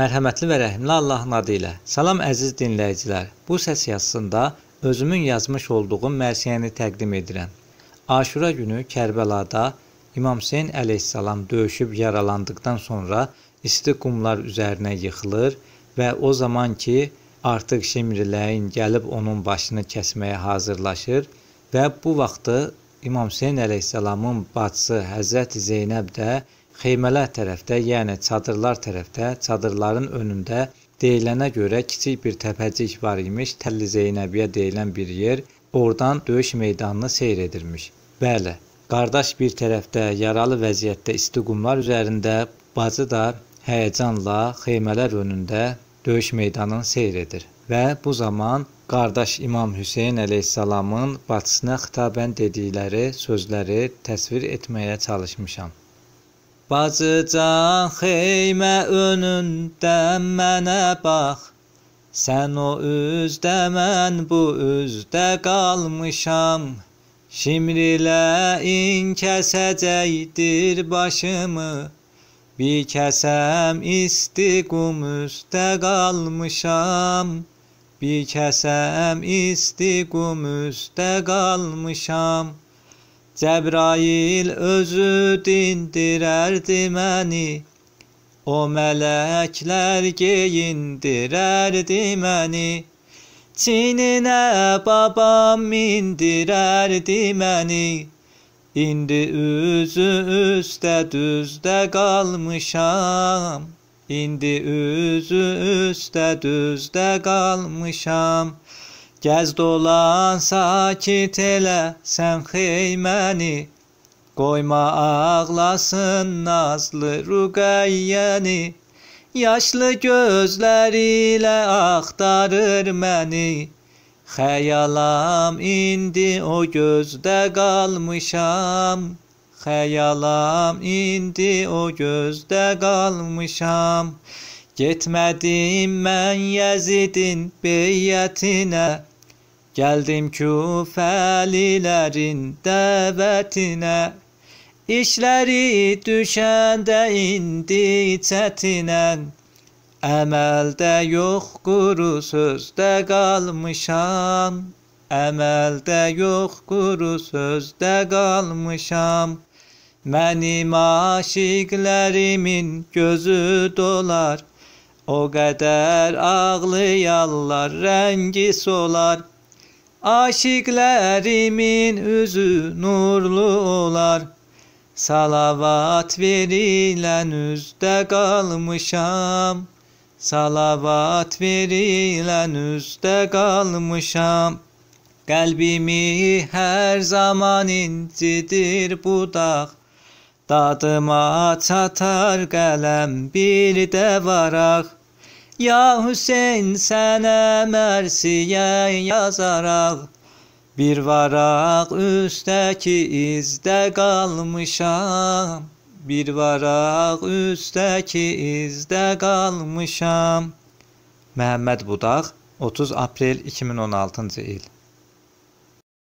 Mərhəmətli və rəhimli Allahın adı ilə. Salam əziz dinləyicilər. Bu səs yazısında özümün yazmış olduğum mərsiyəni təqdim edirəm. Aşura günü Kərbəlada İmam Hüseyn əleyhissalam döyüşüb yaralandıqdan sonra isti qumlar üzərinə yıxılır və o zaman ki, artıq Şimriləyin gəlib onun başını kəsməyə hazırlaşır və bu vaxtı İmam Hüseyn əleyhissalamın bacısı Həzrəti Zeynəb də xeymələr tərəfdə, yəni çadırlar tərəfdə, çadırların önündə deyilənə görə kiçik bir təpəcik var imiş, Təlli Zeynəbiyə deyilən bir yer. Oradan döyüş meydanını seyr edirmiş. Bəli, qardaş bir tərəfdə yaralı vəziyyətdə isti qumlar üzərində, bacı da həyəcanla xeymələr önündə döyüş meydanını seyr edir və bu zaman qardaş İmam Hüseyn əleyhissalamın bacısına xitabən dedikləri sözləri təsvir etməyə çalışmışam. Bacıcan xeymə önündən mənə bax, Sən o üzdə mən bu üzdə qalmışam, Şimriləyin kəsəcəkdir başımı, Bir kəsəm isti qum üstə qalmışam, Bir kəsəm isti qum üstə qalmışam. Cəbrail özü dindirərdi məni, O mələklər geyindirərdi məni, Çininə babam mindirərdi məni, İndi üzü üstə düzdə qalmışam, İndi üzü üstə düzdə qalmışam, Gəz dolan sakit elə sən xeyməni Qoyma ağlasın nazlı rüqəyyəni Yaşlı gözləri ilə axtarır məni Xəyalam indi o gözdə qalmışam Xəyalam indi o gözdə qalmışam Getmədim mən Yəzidin beyyətinə Geldim küfelilerin devetine İşleri düşende indi çetinen emelde yok quru sözde kalmışam emelde yok quru sözde kalmışam benim aşıklarımın gözü dolar O qədər ağlayarlar rengi solar Aşıklarımın üzü nurlu olar. Salavat verilen üzde kalmışam. Salavat verilen üzde kalmışam. Qəlbimi hər zaman incidir budaq. Dadıma çatar qələm bir də varaq. Ya Hüseyn sənə mərsiyə yazaraq Bir varaq üstəki izdə qalmışam Bir varaq üstəki izdə qalmışam Məhəmməd Budaq 30 aprel 2016-cı il